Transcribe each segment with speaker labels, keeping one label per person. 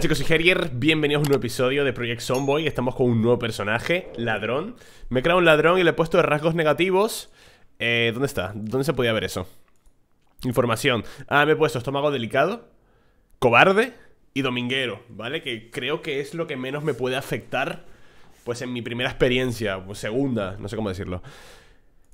Speaker 1: chicos? y Herrier, bienvenidos a un nuevo episodio de Project Zomboy Estamos con un nuevo personaje, ladrón Me he creado un ladrón y le he puesto rasgos negativos eh, ¿Dónde está? ¿Dónde se podía ver eso? Información Ah, me he puesto estómago delicado Cobarde y dominguero, ¿vale? Que creo que es lo que menos me puede afectar Pues en mi primera experiencia, segunda, no sé cómo decirlo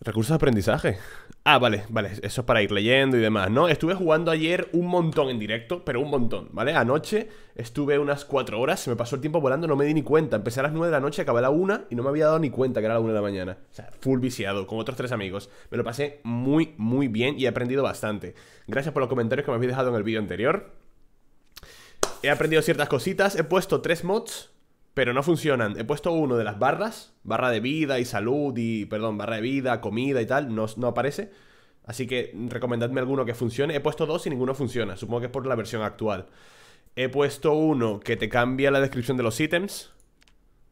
Speaker 1: Recursos de aprendizaje. Ah, vale, vale, eso es para ir leyendo y demás, ¿no? Estuve jugando ayer un montón en directo, pero un montón, ¿vale? Anoche estuve unas cuatro horas, se me pasó el tiempo volando, no me di ni cuenta. Empecé a las nueve de la noche, acabé a la una y no me había dado ni cuenta que era la 1 de la mañana. O sea, full viciado, con otros tres amigos. Me lo pasé muy, muy bien y he aprendido bastante. Gracias por los comentarios que me habéis dejado en el vídeo anterior. He aprendido ciertas cositas, he puesto tres mods pero no funcionan. He puesto uno de las barras, barra de vida y salud y, perdón, barra de vida, comida y tal, no, no aparece. Así que recomendadme alguno que funcione. He puesto dos y ninguno funciona, supongo que es por la versión actual. He puesto uno que te cambia la descripción de los ítems,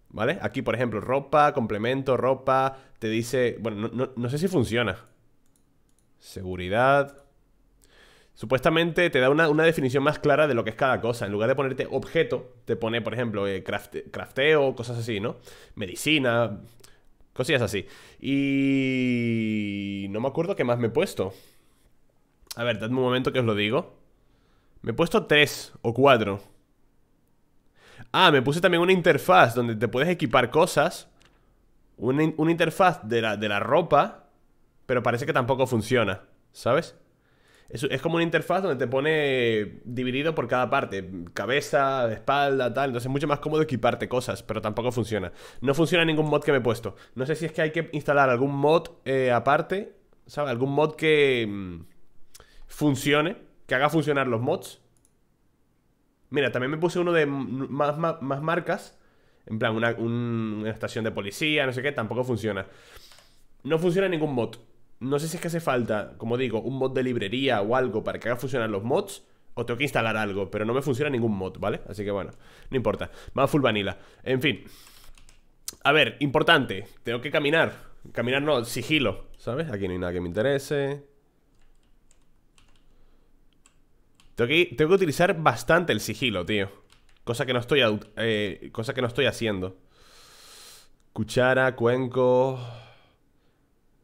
Speaker 1: ¿vale? Aquí, por ejemplo, ropa, complemento, ropa, te dice... Bueno, no, no sé si funciona. Seguridad... Supuestamente te da una, definición más clara de lo que es cada cosa. En lugar de ponerte objeto, te pone, por ejemplo, eh, crafteo, cosas así, ¿no? Medicina, cosillas así. Y... No me acuerdo qué más me he puesto. A ver, dadme un momento que os lo digo. Me he puesto tres o cuatro. Ah, me puse también una interfaz donde te puedes equipar cosas. Una, una interfaz de la, de la ropa, pero parece que tampoco funciona, ¿sabes? Es, como una interfaz donde te pone dividido por cada parte, cabeza, espalda, tal. Entonces es mucho más cómodo equiparte cosas, pero tampoco funciona. No funciona ningún mod que me he puesto. No sé si es que hay que instalar algún mod eh, aparte, ¿sabes? Algún mod que mm, funcione, que haga funcionar los mods. Mira, también me puse uno de más, marcas. En plan, una, una estación de policía, no sé qué, tampoco funciona. No funciona ningún mod no sé si es que hace falta, como digo, un mod de librería o algo para que haga funcionar los mods. O tengo que instalar algo, pero no me funciona ningún mod, ¿vale? Así que bueno, no importa. Vamos full vanilla. En fin. A ver, importante. Tengo que caminar. Caminar no, sigilo. ¿Sabes? Aquí no hay nada que me interese. Tengo que, tengo que utilizar bastante el sigilo, tío. Cosa que no estoy, eh, cosa que no estoy haciendo. Cuchara, cuenco...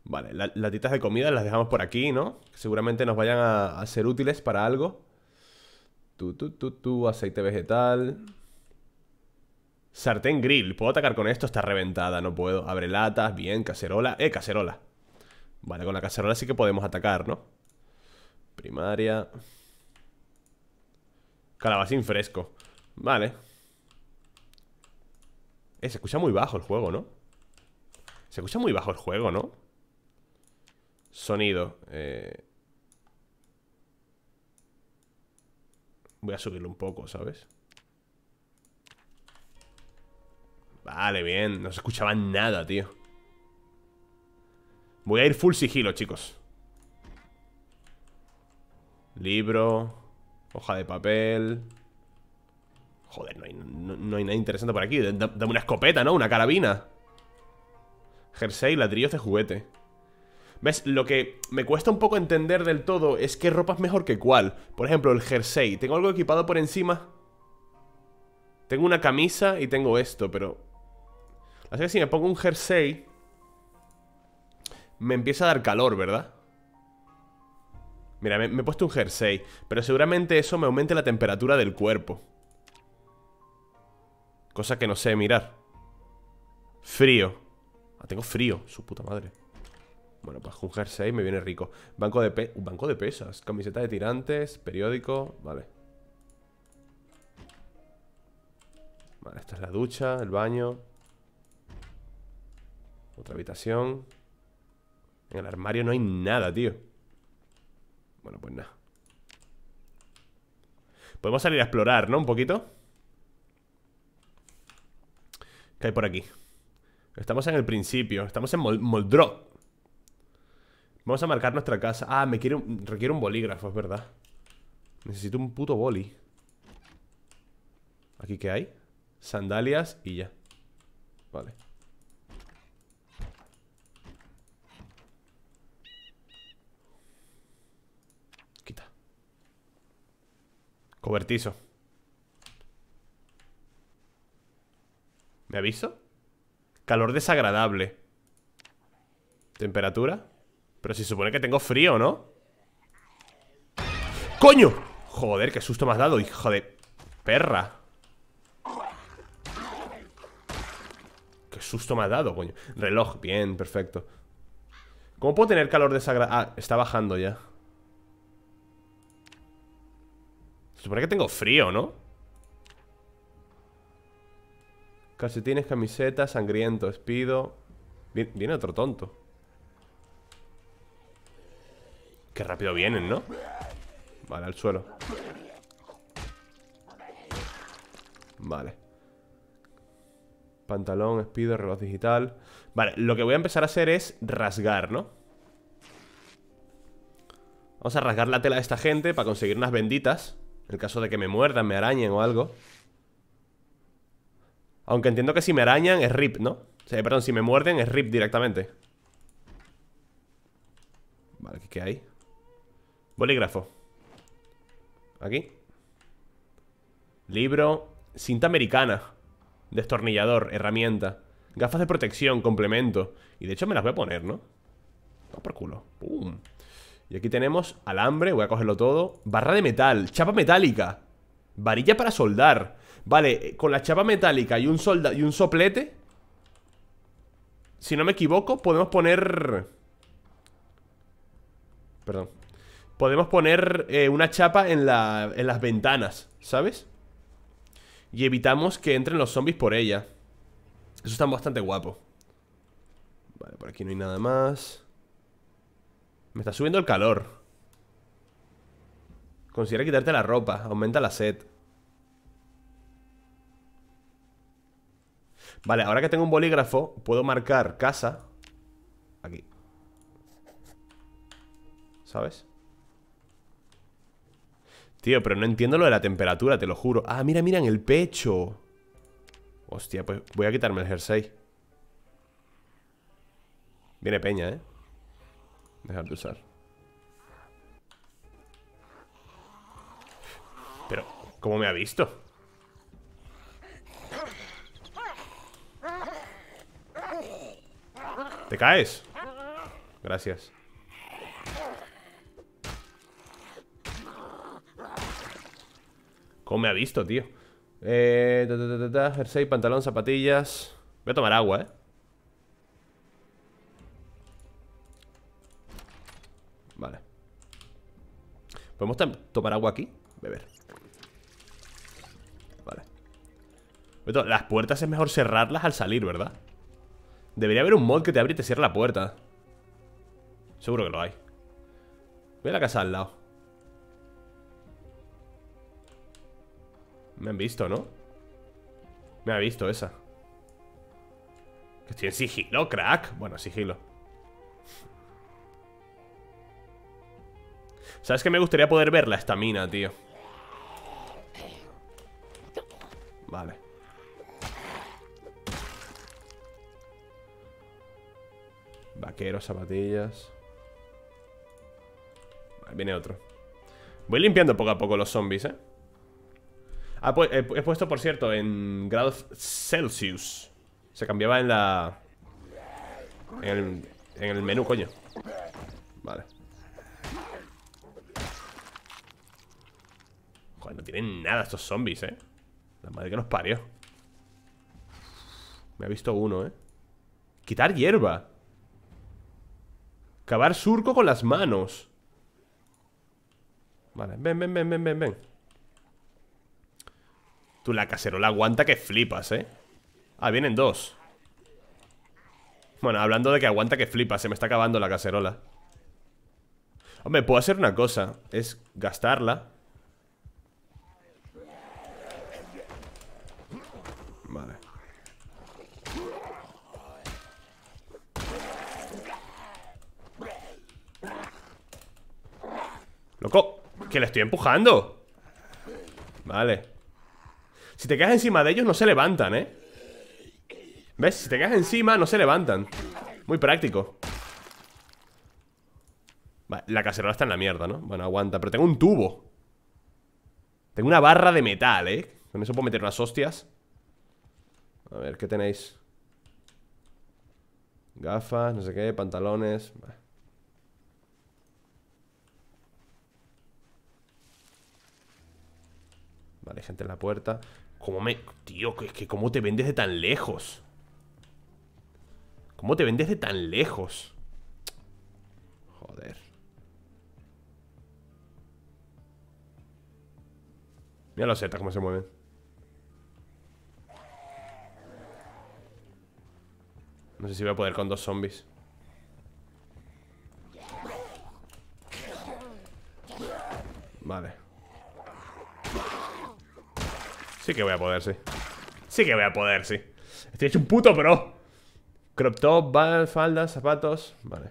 Speaker 1: Vale, las latitas de comida las dejamos por aquí, ¿no? Seguramente nos vayan a, ser útiles para algo. Tu, tu, tu, tu, aceite vegetal. Sartén grill. ¿Puedo atacar con esto? Está reventada, no puedo. Abre latas, bien, cacerola. Eh, cacerola. Vale, con la cacerola sí que podemos atacar, ¿no? Primaria. Calabacín fresco. Vale. Eh, se escucha muy bajo el juego, ¿no? Se escucha muy bajo el juego, ¿no? Sonido. Eh, voy a subirlo un poco, ¿sabes? Vale, bien. No se escuchaba nada, tío. Voy a ir full sigilo, chicos. Libro. Hoja de papel. Joder, no hay, hay nada interesante por aquí. Dame una escopeta, ¿no? Una carabina. Jersey, ladrillos de juguete. ¿Ves? Lo que me cuesta un poco entender del todo es qué ropa es mejor que cuál. Por ejemplo, el jersey. ¿Tengo algo equipado por encima? Tengo una camisa y tengo esto, pero... Así que si me pongo un jersey... Me empieza a dar calor, ¿verdad? Mira, me, he puesto un jersey. Pero seguramente eso me aumente la temperatura del cuerpo. Cosa que no sé mirar. Frío. Ah, tengo frío, su puta madre. Bueno, pues un jersey me viene rico. Banco de, banco de pesas, camiseta de tirantes, periódico, vale. Vale, esta es la ducha, el baño. Otra habitación. En el armario no hay nada, tío. Bueno, pues nada. Podemos salir a explorar, ¿no? Un poquito. ¿Qué hay por aquí? Estamos en el principio. Estamos en Moldro. Vamos a marcar nuestra casa. Ah, me quiere un, un bolígrafo, es verdad. Necesito un puto boli. ¿Aquí qué hay? Sandalias y ya. Vale. Quita. Cobertizo. ¿Me aviso? Calor desagradable. ¿Temperatura? Pero si supone que tengo frío, ¿no? ¡Coño! Joder, qué susto me has dado, hijo de perra Qué susto me has dado, coño Reloj, bien, perfecto ¿Cómo puedo tener calor desagradable? Ah, está bajando ya Se supone que tengo frío, ¿no? Calcetines, camiseta, sangriento, espido Viene otro tonto Qué rápido vienen, ¿no? Vale, al suelo Vale Pantalón, espido, reloj digital Vale, lo que voy a empezar a hacer es rasgar, ¿no? Vamos a rasgar la tela de esta gente Para conseguir unas benditas En el caso de que me muerdan, me arañen o algo Aunque entiendo que si me arañan es rip, ¿no? O sea, perdón, si me muerden es rip directamente Vale, ¿qué hay? Bolígrafo. Aquí. Libro. Cinta americana. Destornillador. Herramienta. Gafas de protección. Complemento. Y de hecho me las voy a poner, ¿no? No por culo. Y aquí tenemos alambre. Voy a cogerlo todo. Barra de metal. Chapa metálica. Varilla para soldar. Vale, eh, con la chapa metálica y un, solda y un soplete. Si no me equivoco, podemos poner... Perdón Podemos poner eh, una chapa en, en las ventanas, ¿sabes? Y evitamos que entren los zombies por ella Eso está bastante guapo Vale, por aquí no hay nada más Me está subiendo el calor Considera quitarte la ropa Aumenta la sed Vale, ahora que tengo un bolígrafo Puedo marcar casa Aquí ¿Sabes? Tío, pero no entiendo lo de la temperatura, te lo juro Ah, mira, mira, en el pecho Hostia, pues voy a quitarme el jersey Viene peña, ¿eh? Dejar de usar Pero, ¿cómo me ha visto? ¿Te caes? Gracias ¿Cómo me ha visto, tío? Eh, jersey, pantalón, zapatillas Voy a tomar agua, eh Vale ¿Podemos tomar agua aquí? Beber Vale Las puertas es mejor cerrarlas al salir, ¿verdad? Debería haber un mod que te abre y te cierra la puerta Seguro que lo hay Voy a la casa al lado Me han visto, ¿no? Me ha visto esa Que estoy en sigilo, crack Bueno, sigilo ¿Sabes que me gustaría poder ver la estamina, tío? Vale Vaqueros, zapatillas Ahí viene otro Voy limpiando poco a poco los zombies, eh Ah, pues, eh, he, puesto, por cierto, en grados Celsius. Se cambiaba en la... En el, en el menú, coño. Vale. Joder, no tienen nada estos zombies, eh. La madre que nos parió. Me ha visto uno, eh. Quitar hierba. Cavar surco con las manos. Vale, ven, ven, ven, ven, ven, ven. Tú, la cacerola aguanta que flipas, ¿eh? Ah, vienen dos Bueno, hablando de que aguanta que flipas Se me está acabando la cacerola Hombre, puedo hacer una cosa Es gastarla Vale ¡Loco! ¡Que le estoy empujando! Vale si te quedas encima de ellos no se levantan, ¿eh? ¿Ves? Si te quedas encima no se levantan Muy práctico la cacerola está en la mierda, ¿no? Bueno, aguanta, pero tengo un tubo Tengo una barra de metal, ¿eh? Con eso puedo meter unas hostias A ver, ¿qué tenéis? Gafas, no sé qué, pantalones Vale, gente en la puerta ¿Cómo me...? Tío, es que cómo te vendes de tan lejos. ¿Cómo te vendes de tan lejos? Joder. Mira los Z cómo se mueven. No sé si voy a poder con dos zombies. Vale. Sí que voy a poder, sí Sí que voy a poder, sí Estoy hecho un puto pro Crop top, faldas, zapatos Vale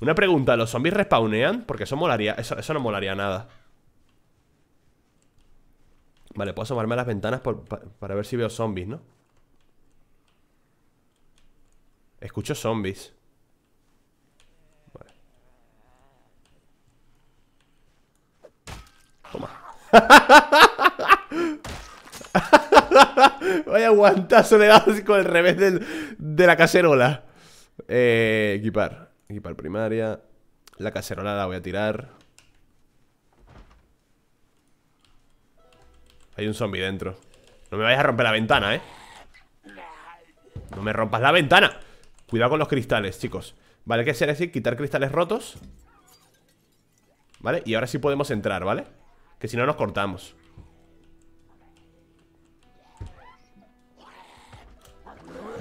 Speaker 1: Una pregunta, ¿los zombies respawnean? Porque eso molaría, eso, no molaría nada Vale, puedo asomarme a las ventanas para ver si veo zombies, ¿no? Escucho zombies Toma. Vaya guantazo le das con el revés de la cacerola. Eh, equipar. Equipar primaria. La cacerola la voy a tirar. Hay un zombie dentro. No me vayas a romper la ventana, ¿eh? No me rompas la ventana. Cuidado con los cristales, chicos. Vale, ¿qué hacer así: Quitar cristales rotos. ¿Vale? Y ahora sí podemos entrar, ¿vale? vale que si no nos cortamos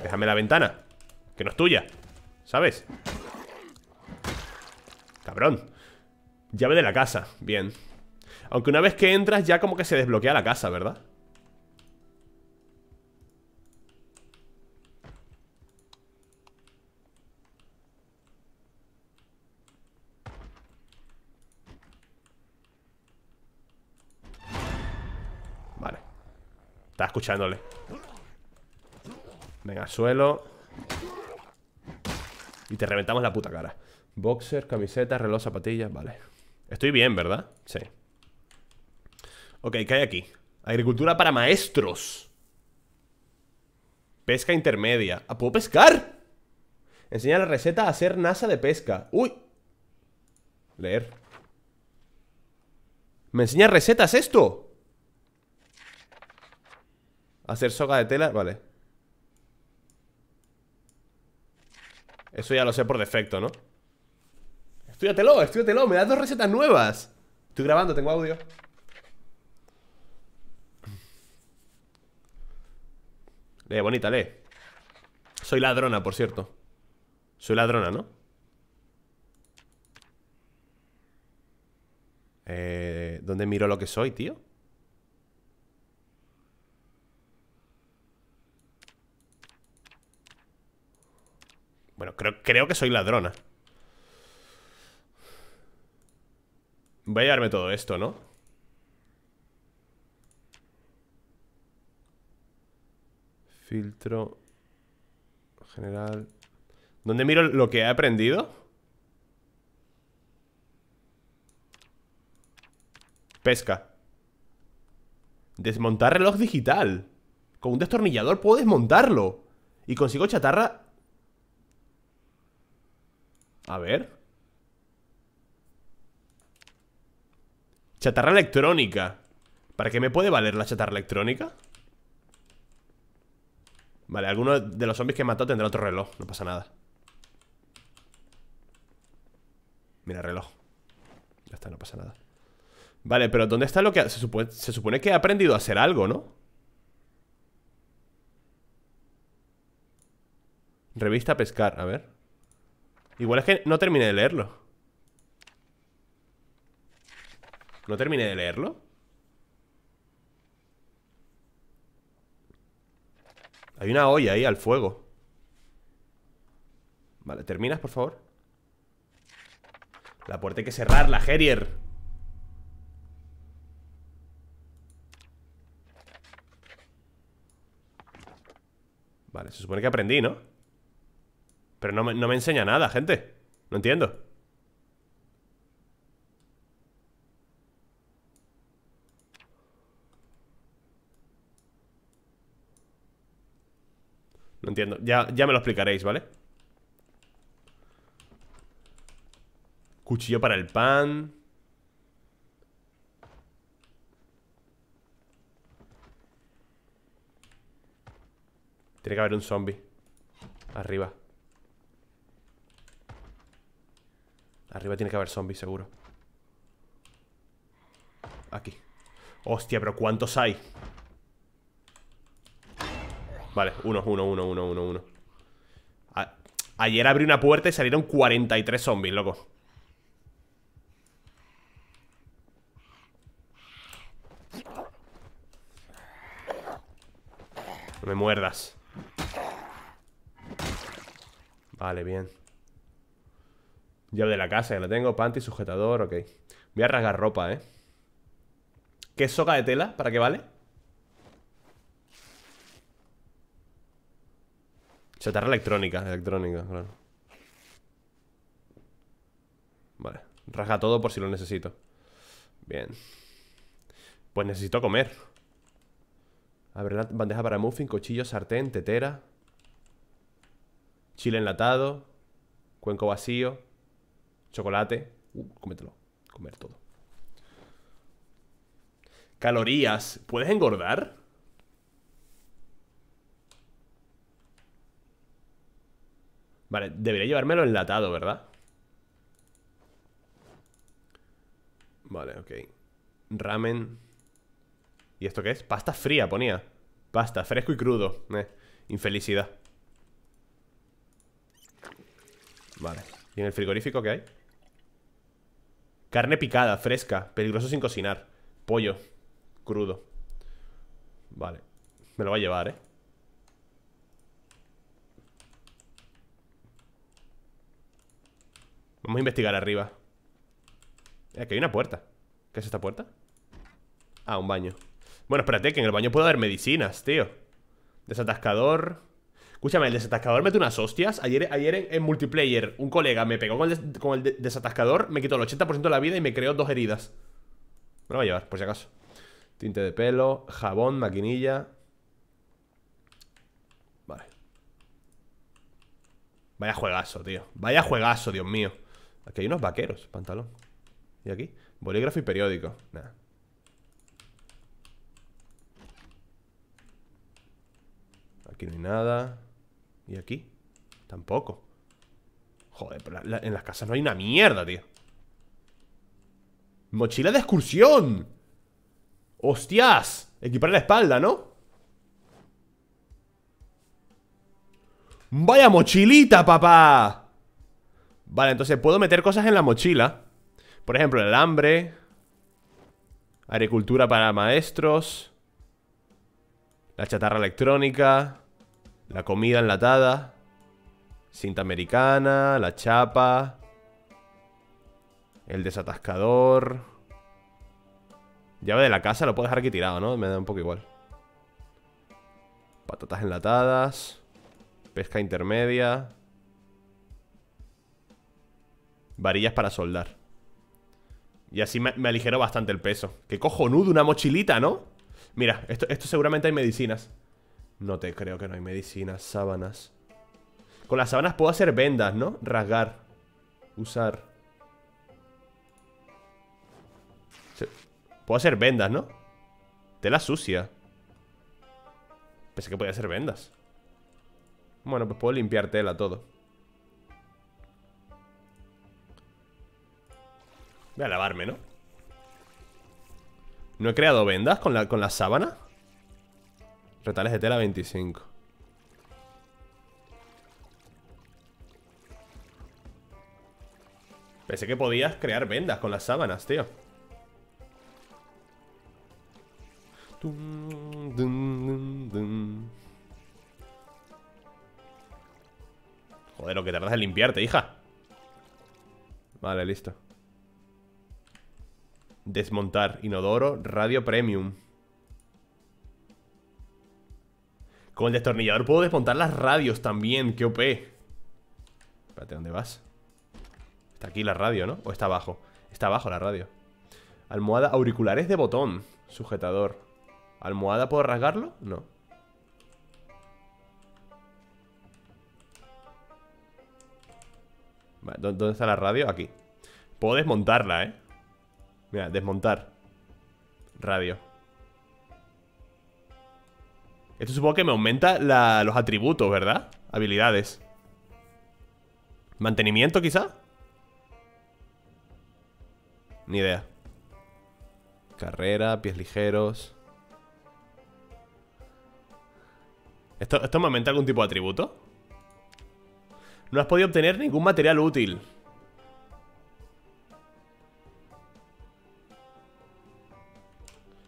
Speaker 1: Déjame la ventana Que no es tuya ¿Sabes? Cabrón Llave de la casa Bien Aunque una vez que entras ya como que se desbloquea la casa, ¿verdad? Está escuchándole. Venga, suelo. Y te reventamos la puta cara. Boxer, camiseta, reloj, zapatillas. Vale. Estoy bien, ¿verdad? Sí. Ok, ¿qué hay aquí? Agricultura para maestros. Pesca intermedia. Ah, ¿Puedo pescar? Enseña la receta a hacer NASA de pesca. ¡Uy! Leer. ¿Me enseña recetas esto? Hacer soga de tela, vale Eso ya lo sé por defecto, ¿no? Estúdiatelo, estúdiatelo Me das dos recetas nuevas Estoy grabando, tengo audio Lee, bonita, lee Soy ladrona, por cierto Soy ladrona, ¿no? Eh, ¿Dónde miro lo que soy, tío? creo, creo que soy ladrona. Voy a llevarme todo esto, ¿no? Filtro General ¿Dónde miro lo que he aprendido? Pesca Desmontar reloj digital Con un destornillador puedo desmontarlo Y consigo chatarra a ver. Chatarra electrónica. ¿Para qué me puede valer la chatarra electrónica? Vale, alguno de los zombies que mató tendrá otro reloj. No pasa nada. Mira, reloj. Ya está, no pasa nada. Vale, pero ¿dónde está lo que... Se supone, se supone que he aprendido a hacer algo, ¿no? Revista pescar, a ver Igual es que no terminé de leerlo. ¿No terminé de leerlo? Hay una olla ahí al fuego. Vale, ¿terminas, por favor? La puerta hay que cerrarla, Herier. Vale, se supone que aprendí, ¿no? Pero no me, no me enseña nada, gente No entiendo No entiendo, ya, ya me lo explicaréis, ¿vale? Cuchillo para el pan Tiene que haber un zombie Arriba Arriba tiene que haber zombies, seguro. Aquí. Hostia, pero ¿cuántos hay? Vale, uno, uno, uno, uno, uno, uno. Ayer abrí una puerta y salieron 43 zombies, loco. No me muerdas. Vale, bien. Llave de la casa, ya la tengo. Panty, sujetador, ok. Voy a rasgar ropa, ¿eh? ¿Qué soca de tela? ¿Para qué vale? Chatarra electrónica, electrónica, claro. Vale. Rasga todo por si lo necesito. Bien. Pues necesito comer. A ver, la bandeja para muffin, cuchillo, sartén, tetera. Chile enlatado. Cuenco vacío chocolate. Uh, cómetelo. Comer todo. Calorías. ¿Puedes engordar? Vale, debería llevármelo enlatado, ¿verdad? Vale, ok Ramen ¿Y esto qué es? Pasta fría, ponía Pasta, fresco y crudo eh, Infelicidad Vale ¿Y en el frigorífico qué hay? Carne picada, fresca, peligroso sin cocinar. Pollo, crudo. Vale, me lo va a llevar, ¿eh? Vamos a investigar arriba eh, Aquí hay una puerta ¿Qué es esta puerta? Ah, un baño Bueno, espérate, que en el baño puedo dar medicinas, tío Desatascador Escúchame, el desatascador mete unas hostias. Ayer, ayer en, multiplayer, un colega me pegó con el, desatascador, me quitó el 80% de la vida y me creó dos heridas. Me lo voy a llevar, por si acaso. Tinte de pelo, jabón, maquinilla. Vale. Vaya juegazo, tío. Vaya juegazo, Dios mío. Aquí hay unos vaqueros, pantalón. ¿Y aquí? Bolígrafo y periódico. Nada. Aquí no hay nada ¿Y aquí? Tampoco. Joder, en las casas no hay una mierda, tío. Mochila de excursión. ¡Hostias! Equipar la espalda, ¿no? ¡Vaya mochilita, papá! Vale, entonces puedo meter cosas en la mochila Por ejemplo, el alambre Agricultura para maestros La chatarra electrónica la comida enlatada. Cinta americana, la chapa. El desatascador. Llave de la casa, lo puedo dejar aquí tirado, ¿no? Me da un poco igual. Patatas enlatadas. Pesca intermedia. Varillas para soldar. Y así me, aligeró bastante el peso. Qué cojonudo, una mochilita, ¿no? Mira, esto, esto seguramente hay medicinas. No te creo que no hay medicinas, sábanas. Con las sábanas puedo hacer vendas, ¿no? Rasgar. Usar. Puedo hacer vendas, ¿no? Tela sucia. Pensé que podía hacer vendas. Bueno, pues puedo limpiar tela todo. Voy a lavarme, ¿no? ¿No he creado vendas con la, con la sábana? Retales de tela 25 Pensé que podías crear vendas con las sábanas, tío Joder, lo que tardas en limpiarte, hija Vale, listo Desmontar Inodoro Radio Premium Con el destornillador puedo desmontar las radios también. ¡Qué OP! Espérate, ¿dónde vas? Está aquí la radio, ¿no? ¿O está abajo? Está abajo la radio. Almohada, auriculares de botón. Sujetador. ¿Almohada puedo rasgarlo? No. ¿Dónde está la radio? Aquí. Puedo desmontarla, ¿eh? Mira, desmontar. Radio. Esto supongo que me aumenta los atributos, ¿verdad? Habilidades ¿Mantenimiento quizá? Ni idea Carrera, pies ligeros ¿Esto, ¿Esto me aumenta algún tipo de atributo? No has podido obtener ningún material útil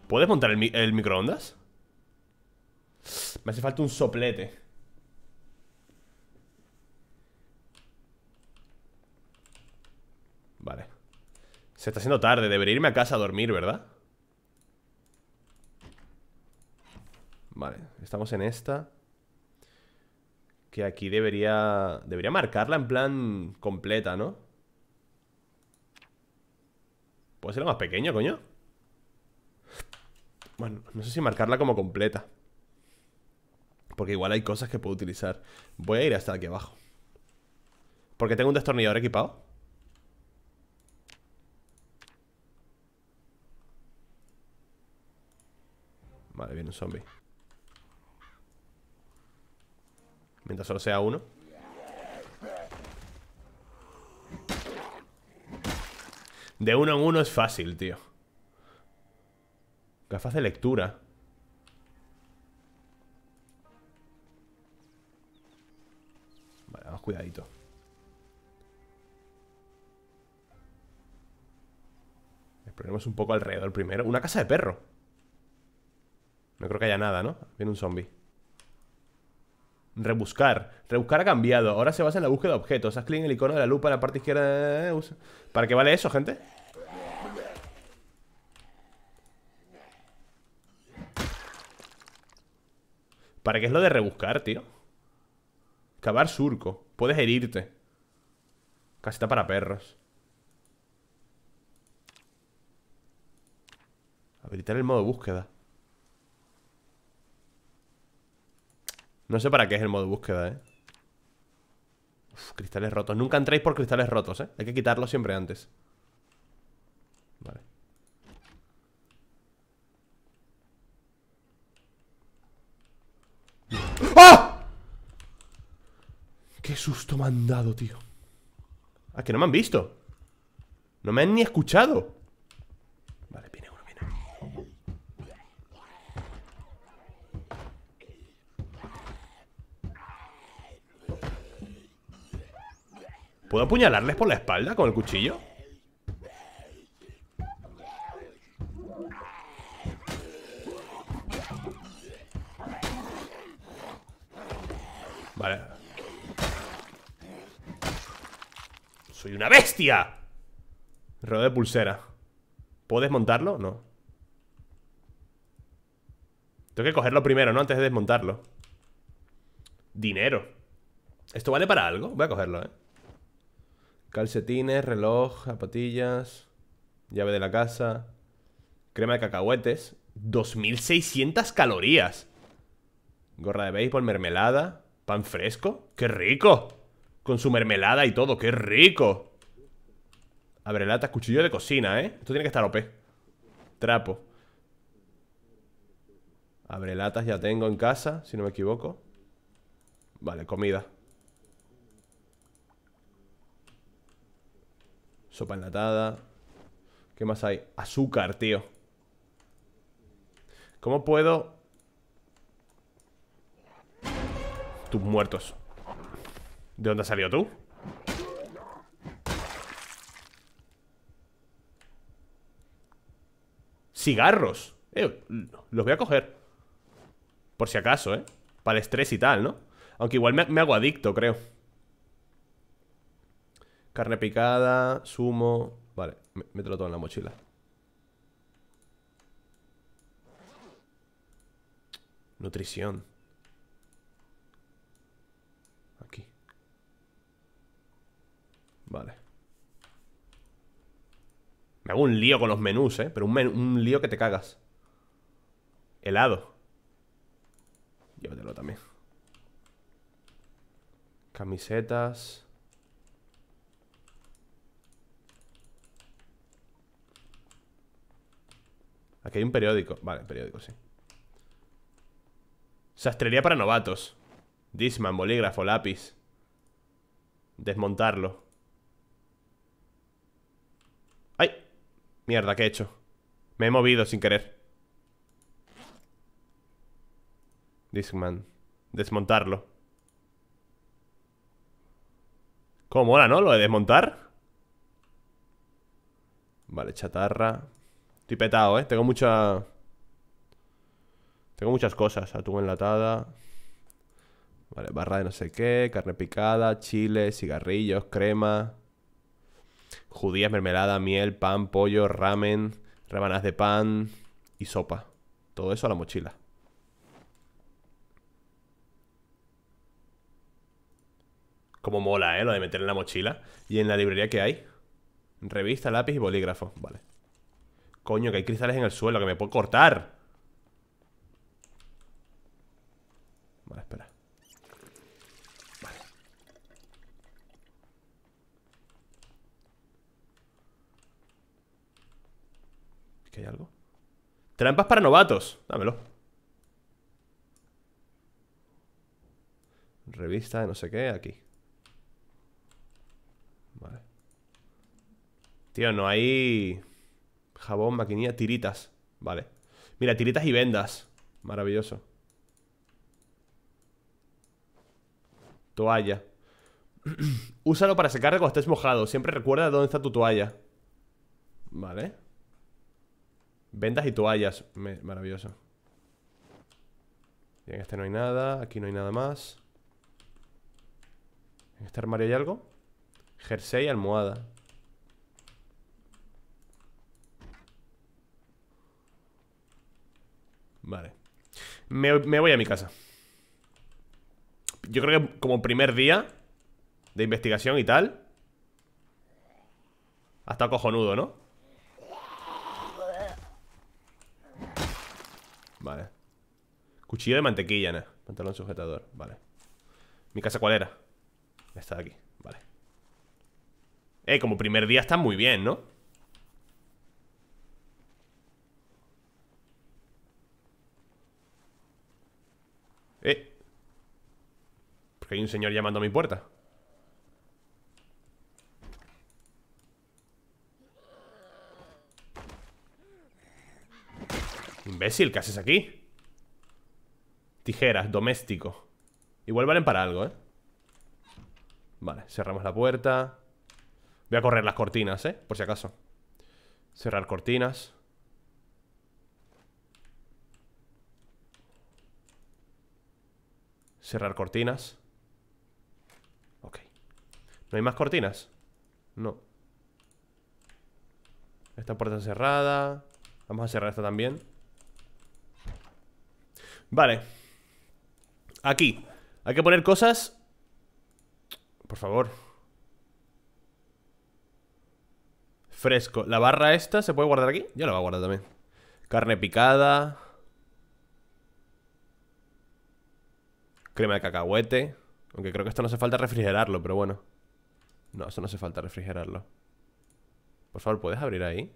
Speaker 1: ¿Puedes montar el, el microondas? Me hace falta un soplete Vale Se está haciendo tarde, debería irme a casa a dormir, ¿verdad? Vale, estamos en esta Que aquí debería... Debería marcarla en plan completa, ¿no? ¿Puede ser más pequeño, coño? Bueno, no sé si marcarla como completa porque igual hay cosas que puedo utilizar Voy a ir hasta aquí abajo Porque tengo un destornillador equipado Vale, viene un zombie Mientras solo sea uno De uno en uno es fácil, tío Gafas de lectura cuidadito. Exploremos un poco alrededor primero. Una casa de perro. No creo que haya nada, ¿no? Viene un zombie. Rebuscar. Rebuscar ha cambiado. Ahora se basa en la búsqueda de objetos. Haz clic en el icono de la lupa en la parte izquierda. Eh, ¿Para qué vale eso, gente? ¿Para qué es lo de rebuscar, tío? Cavar surco. Puedes herirte. Casita para perros. Habilitar el modo búsqueda. No sé para qué es el modo búsqueda, ¿eh? cristales rotos. Nunca entréis por cristales rotos, ¿eh? Hay que quitarlos siempre antes. susto me han dado, tío. Ah, que no me han visto. No me han ni escuchado. Vale, viene uno, viene. ¿Puedo apuñalarles por la espalda con el cuchillo? bestia! Rodeo de pulsera. ¿Puedo desmontarlo? No. Tengo que cogerlo primero, ¿no? Antes de desmontarlo. Dinero. ¿Esto vale para algo? Voy a cogerlo, ¿eh? Calcetines, reloj, zapatillas, llave de la casa, crema de cacahuetes, 2600 calorías. Gorra de béisbol, mermelada, pan fresco. ¡Qué rico! Con su mermelada y todo, ¡qué rico! latas, cuchillo de cocina, ¿eh? Esto tiene que estar OP Trapo latas, ya tengo en casa, si no me equivoco Vale, comida Sopa enlatada ¿Qué más hay? Azúcar, tío ¿Cómo puedo...? Tus muertos ¿De dónde has salido tú? Cigarros. Eh, los voy a coger. Por si acaso, ¿eh? Para el estrés y tal, ¿no? Aunque igual me, me hago adicto, creo. Carne picada, sumo... Vale, mételo todo en la mochila. Nutrición. Aquí. Vale hago un lío con los menús, ¿eh? Pero un, lío que te cagas. Helado. Llévatelo también. Camisetas. Aquí hay un periódico. Vale, periódico, sí. Sastrería para novatos. Disman, bolígrafo, lápiz. Desmontarlo. Mierda, ¿qué he hecho? Me he movido sin querer Discman Desmontarlo Cómo mola, ¿no? Lo de desmontar Vale, chatarra Estoy petado, ¿eh? Tengo mucha... Tengo muchas cosas Atún enlatada Vale, barra de no sé qué Carne picada Chile Cigarrillos Crema judías, mermelada, miel, pan, pollo, ramen, rebanadas de pan y sopa. Todo eso a la mochila. Como mola, ¿eh? Lo de meter en la mochila. ¿Y en la librería qué hay? Revista, lápiz y bolígrafo. Vale. Coño, que hay cristales en el suelo, que me puedo cortar. hay algo? Trampas para novatos. Dámelo. Revista no sé qué, aquí. Vale. Tío, no hay... Jabón, maquinilla, tiritas. Vale. Mira, tiritas y vendas. Maravilloso. Toalla. Úsalo para secarte cuando estés mojado. Siempre recuerda dónde está tu toalla. Vale. Vendas y toallas. maravilloso. en este no hay nada. Aquí no hay nada más. ¿En este armario hay algo? Jersey y almohada. Vale. Me, me, voy a mi casa. Yo creo que como primer día de investigación y tal. Hasta cojonudo, ¿no? Vale. Cuchillo de mantequilla, ¿no? Pantalón sujetador, vale. ¿Mi casa cuál era? Está de aquí, vale. Eh, como primer día está muy bien, ¿no? Eh. Porque hay un señor llamando a mi puerta. Imbécil, ¿qué haces aquí? Tijeras, doméstico Igual valen para algo, ¿eh? Vale, cerramos la puerta Voy a correr las cortinas, ¿eh? Por si acaso Cerrar cortinas Cerrar cortinas Ok ¿No hay más cortinas? No Esta puerta cerrada Vamos a cerrar esta también Vale. Aquí. Hay que poner cosas... Por favor. Fresco. La barra esta se puede guardar aquí. Yo la voy a guardar también. Carne picada. Crema de cacahuete. Aunque creo que esto no hace falta refrigerarlo, pero bueno. No, eso no hace falta refrigerarlo. Por favor, ¿puedes abrir ahí?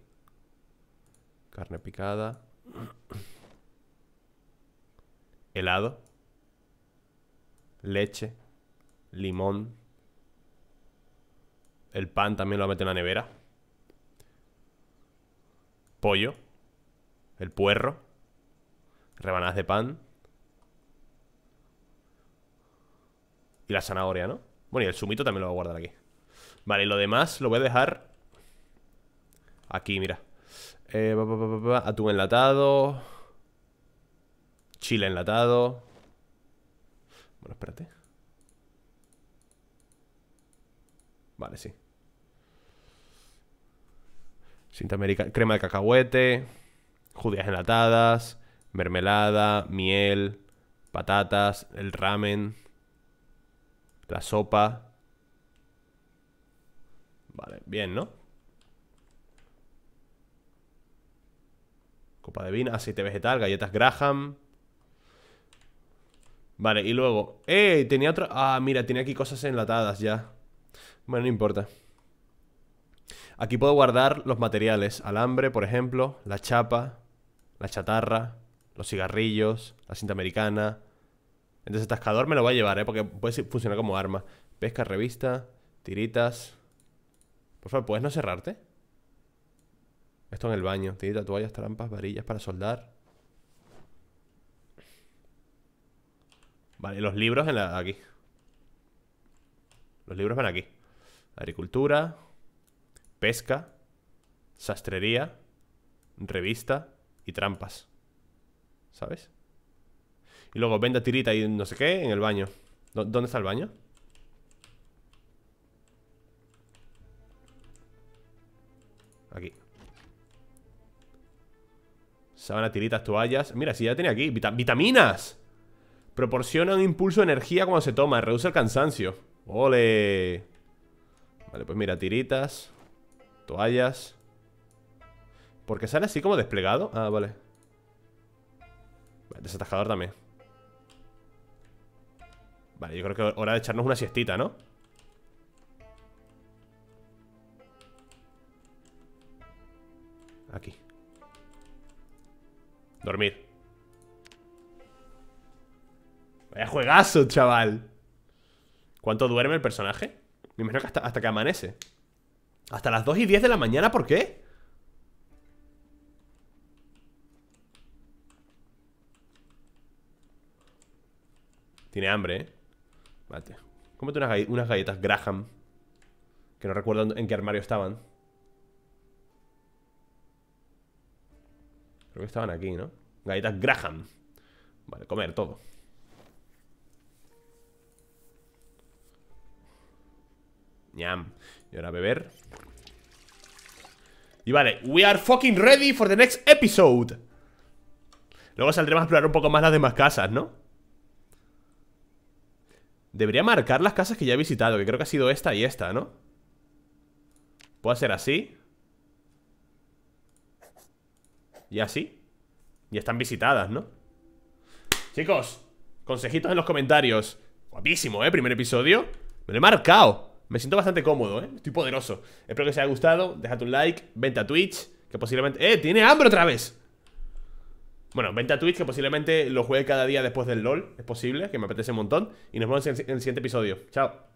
Speaker 1: Carne picada helado, leche, limón. El pan también lo mete en la nevera. Pollo, el puerro, rebanadas de pan. Y la zanahoria, ¿no? Bueno, y el sumito también lo voy a guardar aquí. Vale, y lo demás lo voy a dejar aquí, mira. Eh, atún enlatado, Chile enlatado. Bueno, espérate. Vale, sí. Cinta americana. Crema de cacahuete. Judías enlatadas. Mermelada. Miel. Patatas. El ramen. La sopa. Vale, bien, ¿no? Copa de vino, aceite vegetal, galletas Graham, Vale, y luego... ¡Eh! Tenía otro... Ah, mira, tiene aquí cosas enlatadas ya. Bueno, no importa. Aquí puedo guardar los materiales. Alambre, por ejemplo. La chapa. La chatarra. Los cigarrillos. La cinta americana. El atascador me lo voy a llevar, ¿eh? Porque puede funcionar como arma. Pesca, revista. Tiritas. Por favor, ¿puedes no cerrarte? Esto en el baño. Tiritas, toallas, trampas, varillas para soldar. Vale, los libros en la, aquí. Los libros van aquí. Agricultura, pesca, sastrería, revista y trampas. ¿Sabes? Y luego venda tirita y no sé qué en el baño. ¿Dónde está el baño? Aquí. a tiritas, toallas. Mira, si ya tenía aquí. vitaminas. Proporciona un impulso de energía cuando se toma. Reduce el cansancio. ¡Ole! Vale, pues mira, tiritas. Toallas. Porque sale así como desplegado. Ah, vale. Desatajador también. Vale, yo creo que hora de echarnos una siestita, ¿no? Aquí. Dormir. Vaya juegazo, chaval. ¿Cuánto duerme el personaje? Me imagino que hasta, que amanece. Hasta las 2 y 10 de la mañana, ¿por qué? Tiene hambre, ¿eh? Vale Cómete unas, unas galletas Graham. Que no recuerdo en qué armario estaban. Creo que estaban aquí, ¿no? Galletas Graham. Vale, comer todo. Ñam. Y ahora beber. Y vale, we are fucking ready for the next episode. Luego saldremos a explorar un poco más las demás casas, ¿no? Debería marcar las casas que ya he visitado, que creo que ha sido esta y esta, ¿no? Puedo hacer así. Y así. Y están visitadas, ¿no? Chicos, consejitos en los comentarios. Guapísimo, ¿eh? Primer episodio. Me lo he marcado. Me siento bastante cómodo, ¿eh? Estoy poderoso. Espero que os haya gustado. Deja un like. Vente a Twitch. Que posiblemente... ¡Eh! ¡Tiene hambre otra vez! Bueno, vente a Twitch, que posiblemente lo juegue cada día después del LOL. Es posible, que me apetece un montón. Y nos vemos en el siguiente episodio. Chao.